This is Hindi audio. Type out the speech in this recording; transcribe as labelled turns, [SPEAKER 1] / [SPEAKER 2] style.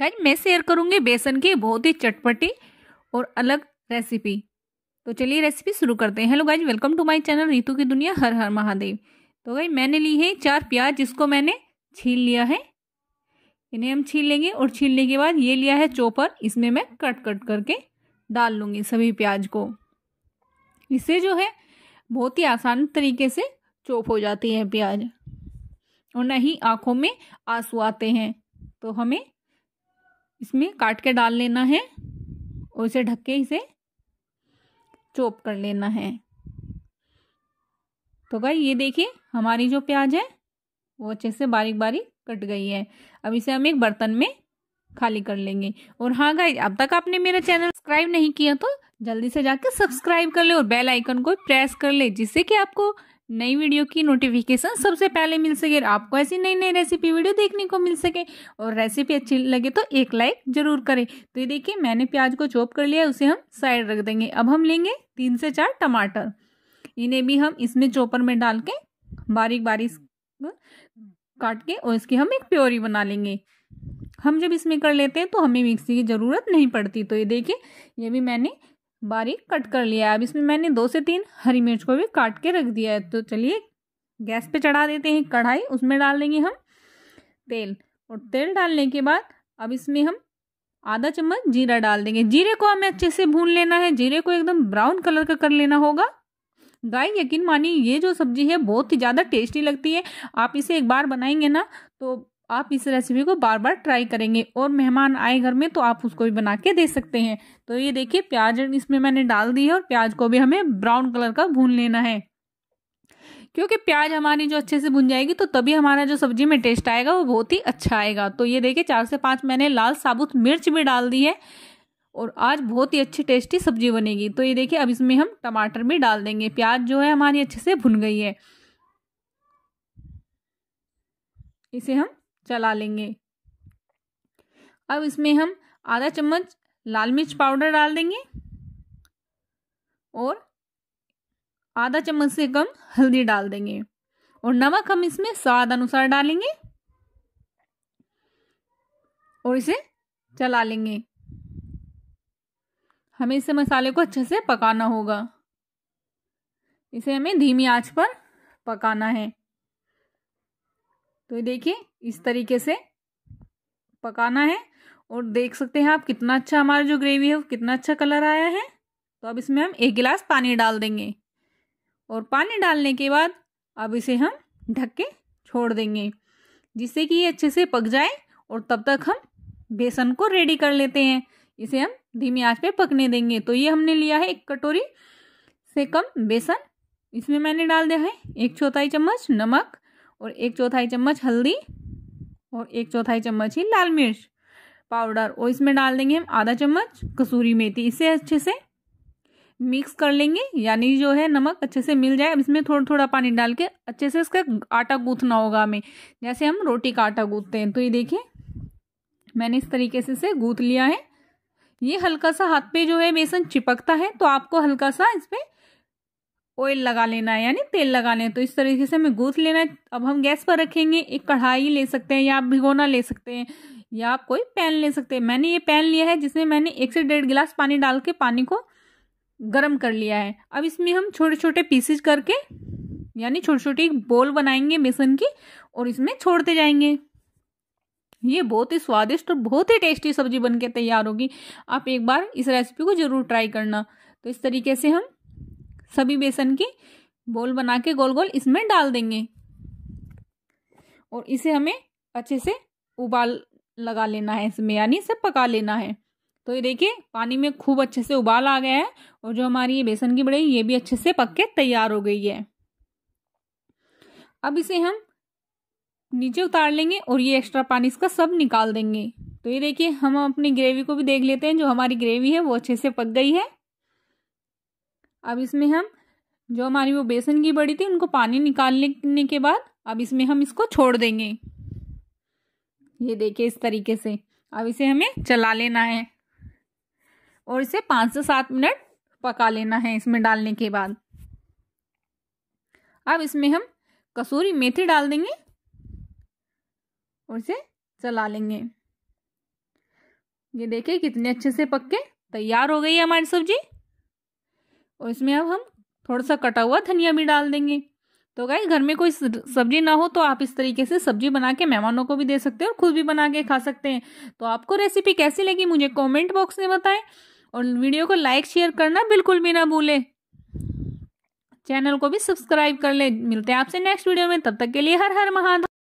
[SPEAKER 1] गाइज मैं शेयर करूँगी बेसन की बहुत ही चटपटी और अलग रेसिपी तो चलिए रेसिपी शुरू करते हैं hello guys welcome to my channel Ritu की दुनिया हर हर महादेव तो गाइज मैंने ली है चार प्याज जिसको मैंने छील लिया है इन्हें हम छील लेंगे और छीलने के बाद ये लिया है चोपर इसमें मैं कट कट करके डाल लूँगी सभी प्याज को इससे जो है बहुत ही आसान तरीके से चोप हो जाती है प्याज और न ही आँखों में आंसू आते हैं तो हमें इसमें काट के डाल लेना है और इसे ढक के इसे चॉप कर लेना है तो भाई ये देखिए हमारी जो प्याज है वो अच्छे से बारीक बारीक कट गई है अब इसे हम एक बर्तन में खाली कर लेंगे और हाँ गाई अब तक आपने मेरा चैनल सब्सक्राइब नहीं किया तो जल्दी से जाकर सब्सक्राइब कर ले और बेल आइकन को प्रेस कर ले जिससे कि आपको नई वीडियो की नोटिफिकेशन सबसे पहले मिल सके आपको ऐसी नई नई रेसिपी वीडियो देखने को मिल सके और रेसिपी अच्छी लगे तो एक लाइक ज़रूर करें तो ये देखिए मैंने प्याज को चॉप कर लिया उसे हम साइड रख देंगे अब हम लेंगे तीन से चार टमाटर इन्हें भी हम इसमें चॉपर में डाल के बारीक बारीक काट के और इसकी हम एक प्योरी बना लेंगे हम जब इसमें कर लेते हैं तो हमें मिक्सी की ज़रूरत नहीं पड़ती तो ये देखिए ये भी मैंने बारीक कट कर लिया है अब इसमें मैंने दो से तीन हरी मिर्च को भी काट के रख दिया है तो चलिए गैस पे चढ़ा देते हैं कढ़ाई उसमें डाल देंगे हम तेल और तेल डालने के बाद अब इसमें हम आधा चम्मच जीरा डाल देंगे जीरे को हमें अच्छे से भून लेना है जीरे को एकदम ब्राउन कलर का कर लेना होगा गाय यकीन मानिए ये जो सब्जी है बहुत ही ज़्यादा टेस्टी लगती है आप इसे एक बार बनाएंगे ना तो आप इस रेसिपी को बार बार ट्राई करेंगे और मेहमान आए घर में तो आप उसको भी बना के दे सकते हैं तो ये देखिए प्याज इसमें मैंने डाल दी है और प्याज को भी हमें ब्राउन कलर का भून लेना है क्योंकि प्याज हमारी जो अच्छे से भुन जाएगी तो तभी हमारा जो सब्जी में टेस्ट आएगा वो बहुत ही अच्छा आएगा तो ये देखिए चार से पाँच मैंने लाल साबुत मिर्च भी डाल दी है और आज बहुत ही अच्छी टेस्टी सब्जी बनेगी तो ये देखिए अब इसमें हम टमाटर भी डाल देंगे प्याज जो है हमारी अच्छे से भुन गई है इसे हम चला लेंगे अब इसमें हम आधा चम्मच लाल मिर्च पाउडर डाल देंगे और आधा चम्मच से कम हल्दी डाल देंगे और नमक हम इसमें स्वाद अनुसार डालेंगे और इसे चला लेंगे हमें इसे मसाले को अच्छे से पकाना होगा इसे हमें धीमी आंच पर पकाना है तो देखिए इस तरीके से पकाना है और देख सकते हैं आप कितना अच्छा हमारा जो ग्रेवी है वो कितना अच्छा कलर आया है तो अब इसमें हम एक गिलास पानी डाल देंगे और पानी डालने के बाद अब इसे हम ढक के छोड़ देंगे जिससे कि ये अच्छे से पक जाए और तब तक हम बेसन को रेडी कर लेते हैं इसे हम धीमी आंच पे पकने देंगे तो ये हमने लिया है एक कटोरी से कम बेसन इसमें मैंने डाल दिया है एक चौथाई चम्मच नमक और एक चौथाई चम्मच हल्दी और एक चौथाई चम्मच ही लाल मिर्च पाउडर और इसमें डाल देंगे हम आधा चम्मच कसूरी मेथी इसे अच्छे से मिक्स कर लेंगे यानी जो है नमक अच्छे से मिल जाए अब इसमें थोड़ा थोड़ा पानी डाल के अच्छे से इसका आटा गूंथना होगा हमें जैसे हम रोटी का आटा गूंथते हैं तो ये देखिए मैंने इस तरीके से इसे गूंथ लिया है ये हल्का सा हाथ पे जो है बेसन चिपकता है तो आपको हल्का सा इस पर ऑयल लगा लेना है यानी तेल लेना है तो इस तरीके से हमें गूथ लेना है अब हम गैस पर रखेंगे एक कढ़ाई ले सकते हैं या आप भिगोना ले सकते हैं या आप कोई पैन ले सकते हैं मैंने ये पैन लिया है जिसमें मैंने एक से डेढ़ गिलास पानी डाल के पानी को गर्म कर लिया है अब इसमें हम छोटे छोटे पीसेज करके यानी छोटी छोटी एक बोल बनाएंगे बेसन की और इसमें छोड़ते जाएंगे ये बहुत ही स्वादिष्ट और बहुत ही टेस्टी सब्जी बनके तैयार होगी आप एक बार इस रेसिपी को ज़रूर ट्राई करना तो इस तरीके से हम सभी बेसन के बोल बना के गोल गोल इसमें डाल देंगे और इसे हमें अच्छे से उबाल लगा लेना है इसमें यानी इसे पका लेना है तो ये देखिए पानी में खूब अच्छे से उबाल आ गया है और जो हमारी ये बेसन की बड़ी ये भी अच्छे से पक के तैयार हो गई है अब इसे हम नीचे उतार लेंगे और ये एक्स्ट्रा पानी इसका सब निकाल देंगे तो ये देखिए हम अपनी ग्रेवी को भी देख लेते हैं जो हमारी ग्रेवी है वो अच्छे से पक गई है अब इसमें हम जो हमारी वो बेसन की बड़ी थी उनको पानी निकालने के बाद अब इसमें हम इसको छोड़ देंगे ये देखिए इस तरीके से अब इसे हमें चला लेना है और इसे पाँच से सात मिनट पका लेना है इसमें डालने के बाद अब इसमें हम कसूरी मेथी डाल देंगे और इसे चला लेंगे ये देखिए कितने अच्छे से पक के तैयार हो गई है हमारी सब्जी और इसमें अब हम थोड़ा सा कटा हुआ धनिया भी डाल देंगे तो गाइस घर में कोई सब्जी ना हो तो आप इस तरीके से सब्जी बना के मेहमानों को भी दे सकते हैं और खुद भी बना के खा सकते हैं तो आपको रेसिपी कैसी लगी मुझे कमेंट बॉक्स में बताएं और वीडियो को लाइक शेयर करना बिल्कुल भी ना भूलें चैनल को भी सब्सक्राइब कर लें मिलते हैं आपसे नेक्स्ट वीडियो में तब तक के लिए हर हर महादेव